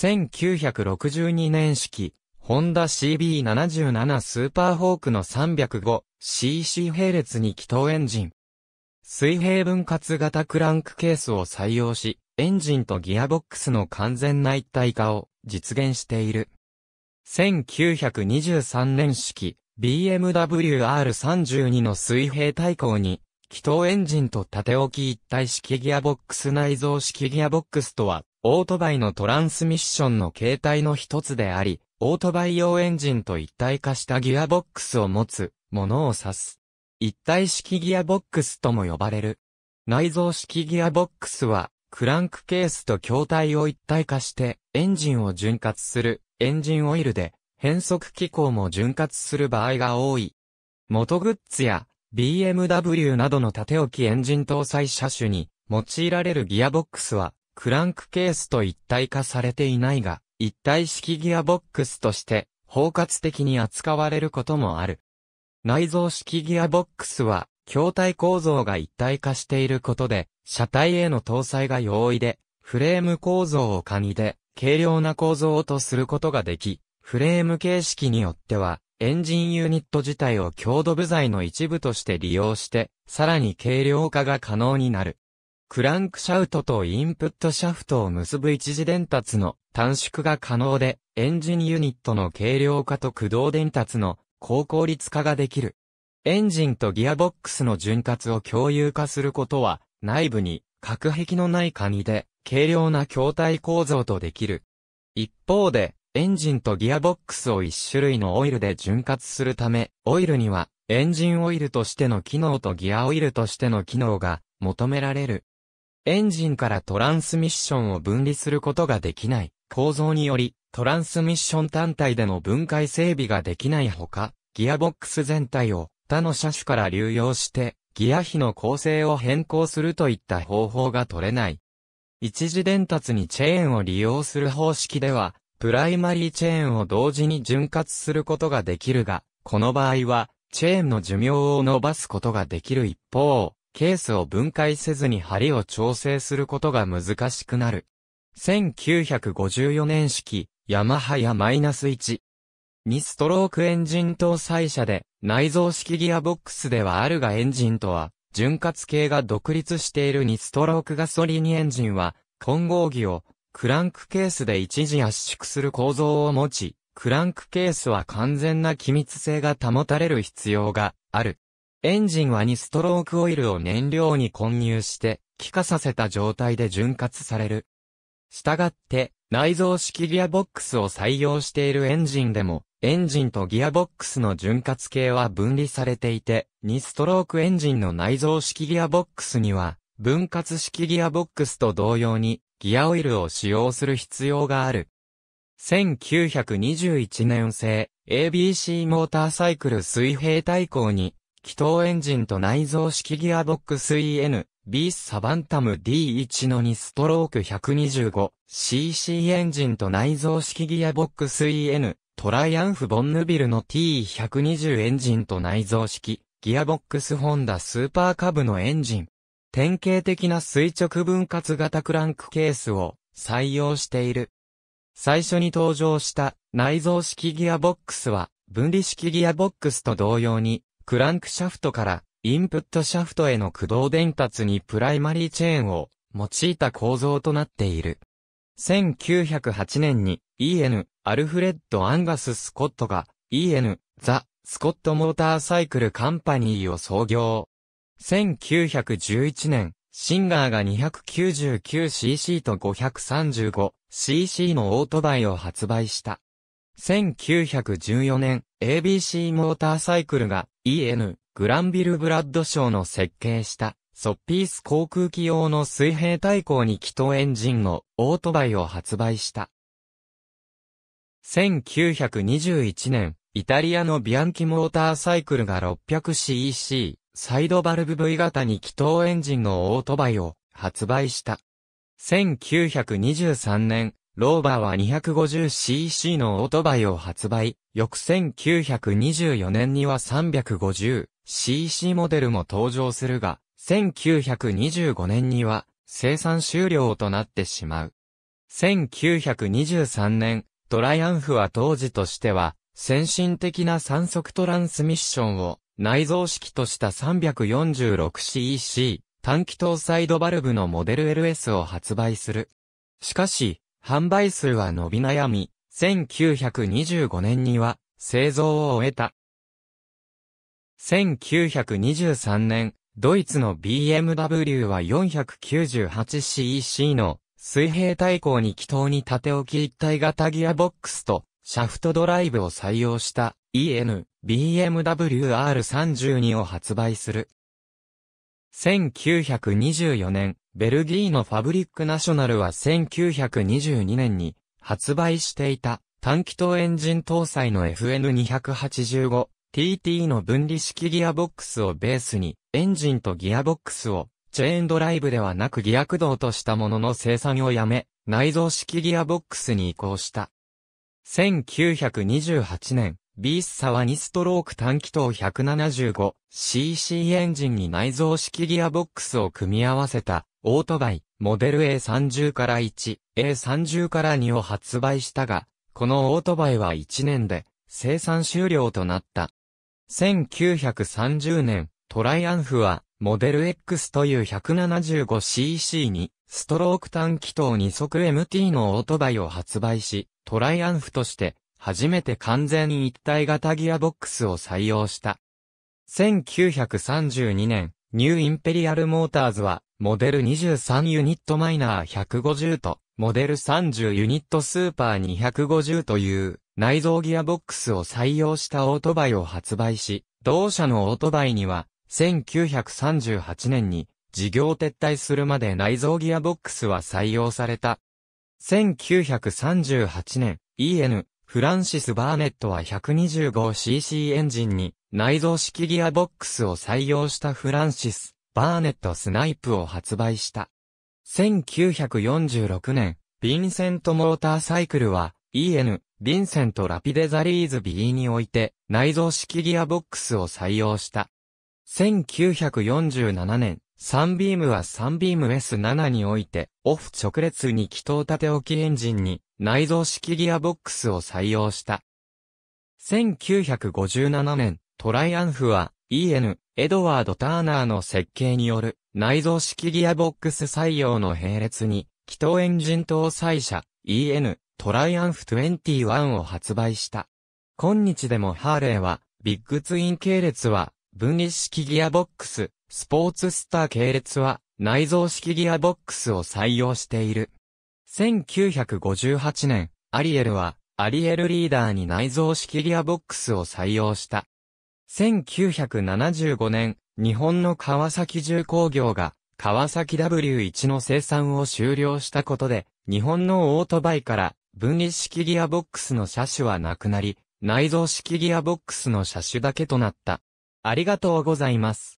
1962年式、ホンダ CB77 スーパーホークの 305cc 並列に気筒エンジン。水平分割型クランクケースを採用し、エンジンとギアボックスの完全な一体化を実現している。1923年式、BMW R32 の水平対向に、気筒エンジンと縦置き一体式ギアボックス内蔵式ギアボックスとはオートバイのトランスミッションの形態の一つであり、オートバイ用エンジンと一体化したギアボックスを持つものを指す。一体式ギアボックスとも呼ばれる。内蔵式ギアボックスは、クランクケースと筐体を一体化して、エンジンを潤滑する、エンジンオイルで、変速機構も潤滑する場合が多い。元グッズや、BMW などの縦置きエンジン搭載車種に、用いられるギアボックスは、クランクケースと一体化されていないが、一体式ギアボックスとして包括的に扱われることもある。内蔵式ギアボックスは、筐体構造が一体化していることで、車体への搭載が容易で、フレーム構造をカニで、軽量な構造とすることができ、フレーム形式によっては、エンジンユニット自体を強度部材の一部として利用して、さらに軽量化が可能になる。クランクシャウトとインプットシャフトを結ぶ一時伝達の短縮が可能で、エンジンユニットの軽量化と駆動伝達の高効率化ができる。エンジンとギアボックスの潤滑を共有化することは、内部に隔壁のないカで、軽量な筐体構造とできる。一方で、エンジンとギアボックスを一種類のオイルで潤滑するため、オイルには、エンジンオイルとしての機能とギアオイルとしての機能が求められる。エンジンからトランスミッションを分離することができない。構造により、トランスミッション単体での分解整備ができないほか、ギアボックス全体を他の車種から流用して、ギア比の構成を変更するといった方法が取れない。一次伝達にチェーンを利用する方式では、プライマリーチェーンを同時に潤滑することができるが、この場合は、チェーンの寿命を伸ばすことができる一方、ケースを分解せずに針を調整することが難しくなる。1954年式、ヤマハやマイナス1。2ストロークエンジン搭載車で、内蔵式ギアボックスではあるがエンジンとは、潤滑系が独立している2ストロークガソリンエンジンは、混合技を、クランクケースで一時圧縮する構造を持ち、クランクケースは完全な機密性が保たれる必要がある。エンジンは2ストロークオイルを燃料に混入して、気化させた状態で潤滑される。したがって、内蔵式ギアボックスを採用しているエンジンでも、エンジンとギアボックスの潤滑系は分離されていて、2ストロークエンジンの内蔵式ギアボックスには、分割式ギアボックスと同様に、ギアオイルを使用する必要がある。1921年製 ABC モーターサイクル水平対向に気筒エンジンと内蔵式ギアボックス EN、ビースサバンタム D1 の2ストローク 125cc エンジンと内蔵式ギアボックス EN、トライアンフボンヌビルの T120 エンジンと内蔵式、ギアボックスホンダスーパーカブのエンジン。典型的な垂直分割型クランクケースを採用している。最初に登場した内蔵式ギアボックスは分離式ギアボックスと同様にクランクシャフトからインプットシャフトへの駆動伝達にプライマリーチェーンを用いた構造となっている。1908年に EN アルフレッド・アンガス・スコットが EN ザ・スコット・モーターサイクル・カンパニーを創業。1911年、シンガーが 299cc と 535cc のオートバイを発売した。1914年、ABC モーターサイクルが EN グランビル・ブラッド賞の設計したソッピース航空機用の水平対向に気筒エンジンのオートバイを発売した。1921年、イタリアのビアンキモーターサイクルが 600cc サイドバルブ V 型に気筒エンジンのオートバイを発売した。1923年、ローバーは 250cc のオートバイを発売、翌1924年には 350cc モデルも登場するが、1925年には生産終了となってしまう。1923年、トライアンフは当時としては、先進的な三速トランスミッションを内蔵式とした 346cc 短気搭載ドバルブのモデル LS を発売する。しかし、販売数は伸び悩み、1925年には製造を終えた。1923年、ドイツの BMW は 498cc の水平対向に気筒に縦置き一体型ギアボックスとシャフトドライブを採用した EN BMW R32 を発売する。1924年、ベルギーのファブリックナショナルは1922年に発売していた短気筒エンジン搭載の FN285TT の分離式ギアボックスをベースにエンジンとギアボックスをチェーンドライブではなくギア駆動としたものの生産をやめ内蔵式ギアボックスに移行した。1928年、ビースサは2ストローク短気筒 175cc エンジンに内蔵式ギアボックスを組み合わせたオートバイ、モデル A30 から1、A30 から2を発売したが、このオートバイは1年で生産終了となった。1930年、トライアンフは、モデル X という 175cc に、ストローク単気筒2速 MT のオートバイを発売し、トライアンフとして、初めて完全一体型ギアボックスを採用した。1932年、ニューインペリアルモーターズは、モデル23ユニットマイナー150と、モデル30ユニットスーパー250という内蔵ギアボックスを採用したオートバイを発売し、同社のオートバイには、1938年に事業撤退するまで内蔵ギアボックスは採用された。1938年、EN、フランシス・バーネットは 125cc エンジンに内蔵式ギアボックスを採用したフランシス・バーネット・スナイプを発売した。1946年、ヴィンセント・モーターサイクルは EN、ヴィンセント・ラピデザリーズ B において内蔵式ギアボックスを採用した。1947年、サンビームはサンビーム S7 において、オフ直列に気筒縦置きエンジンに内蔵式ギアボックスを採用した。1957年、トライアンフは、E.N. エドワード・ターナーの設計による内蔵式ギアボックス採用の並列に、気筒エンジン搭載車 E.N. トライアンフ21を発売した。今日でもハーレーは、ビッグツイン系列は、分離式ギアボックス、スポーツスター系列は、内蔵式ギアボックスを採用している。1958年、アリエルは、アリエルリーダーに内蔵式ギアボックスを採用した。1975年、日本の川崎重工業が、川崎 W1 の生産を終了したことで、日本のオートバイから分離式ギアボックスの車種はなくなり、内蔵式ギアボックスの車種だけとなった。ありがとうございます。